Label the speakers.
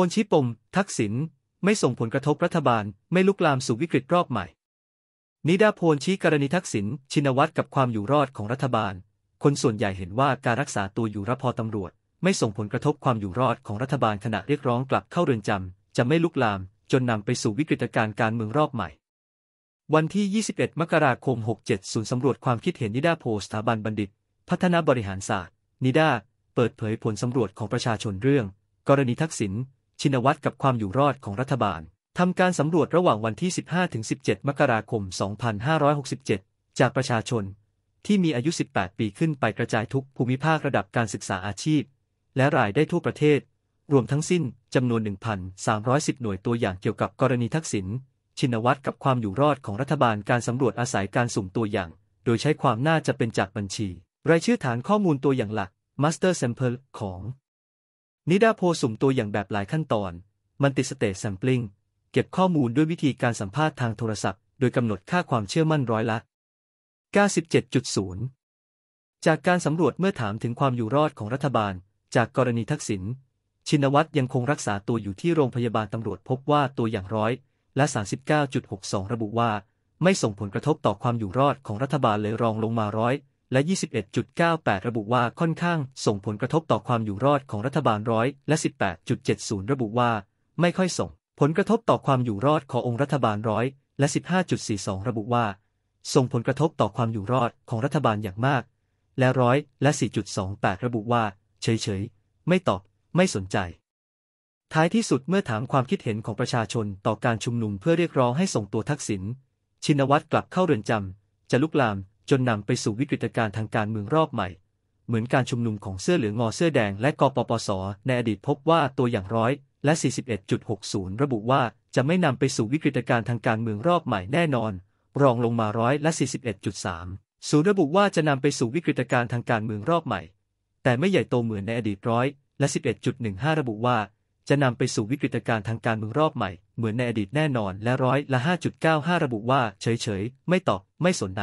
Speaker 1: พลชี้ปม ทักษิณไม่ส่งผลกระทบรัฐบาลไม่ลุกลามสู่วิกฤตรอบใหม่ นิดาโพลชี้กรณีทักษิณชินวัตรกับความอยู่รอดของรัฐบาล คนส่วนใหญ่เห็นว่าการรักษาตัวอยู่รพอตำรวจไม่ส่งผลกระทบความอยู่รอดของรัฐบาลขณะเรียกร้องกลับเข้าเรือนจำจะไม่ลุกลามจนนำไปสู่วิกฤตการณ์การเมืองรอบใหม่ วันที่ 21 มกราคม67ศูนย์สำรวจความคิดเห็นนิดาโพสถาบันบัณฑิต พัฒนาบริหารศาสตร์ นิดาเปิดเผยผลสำรวจของประชาชนเรื่อง กรณีทักษิณชินวัตรกับความอยู่รอดของรัฐบาลทำการสำรวจระหว่างวันที่ 15-17 มกราคม 2567 จากประชาชน ที่มีอายุ 18 ปีขึ้นไปกระจายทุกภูมิภาคระดับการศึกษาอาชีพ และรายได้ทั่วประเทศ รวมทั้งสิ้นจำนวน 1,310 หน่วยตัวอย่างเกี่ยวกับกรณีทักษิณชินวัตรกับความอยู่รอดของรัฐบาลการสำรวจอาศัยการสุ่มตัวอย่าง โดยใช้ความน่าจะเป็นจากบัญชี รายชื่อฐานข้อมูลตัวอย่างหลัก Master Sample ของนิดาโพสุ่มตัวอย่างแบบหลายขั้นตอน มันติดสเตตแซมปลิงเก็บข้อมูลด้วยวิธีการสัมภาษณ์ทางโทรศัพท์ โดยกำหนดค่าความเชื่อมั่นร้อยละ 97.0 จากการสำรวจเมื่อถามถึงความอยู่รอดของรัฐบาล จากกรณีทักษิณ ชินวัตรยังคงรักษาตัวอยู่ที่โรงพยาบาลตำรวจพบว่าตัวอย่างร้อย และ 39.62 ระบุว่า ไม่ส่งผลกระทบต่อความอยู่รอดของรัฐบาลเลยรองลงมาร้อยและ21.98 ระบุว่าค่อนข้าง ส่งผลกระทบต่อความอยู่รอดของรัฐบาลร้อยและ 18.70 ระบุว่า ไม่ค่อยส่ง ผลกระทบต่อความอยู่รอดขององค์รัฐบาลร้อยและ 15.42 ระบุว่า ส่งผลกระทบต่อความอยู่รอดของรัฐบาลอย่างมาก และร้อยและ 4.28 ระบุว่า เฉยๆไม่ตอบ ไม่สนใจ ท้ายที่สุดเมื่อถามความคิดเห็นของประชาชนต่อการชุมนุมเพื่อเรียกร้องให้ส่งตัวทักษิณชินวัตรกลับเข้าเรือนจำจะลุกลามจนนำไปสู่วิกฤตการณ์ทางการเมืองรอบใหม่ เหมือนการชุมนุมของเสื้อเหลืองงอเสื้อแดงและกปปส ในอดีตพบว่าตัวอย่างร้อยและ 41.60 ระบุว่าจะไม่นำไปสู่วิกฤตการณ์ทางการเมืองรอบใหม่แน่นอน รองลงมาร้อยและ 41.3ศูนย์ระบุว่าจะนำไปสู่วิกฤตการณ์ทางการเมืองรอบใหม่ แต่ไม่ใหญ่โตเหมือนในอดีตร้อยและ 11.15 ระบุว่า จะนำไปสู่วิกฤตการณ์ทางการเมืองรอบใหม่ เหมือนในอดีตแน่นอน และร้อยละ5.95 ระบุว่าเฉยๆไม่ตอบไม่สนใจ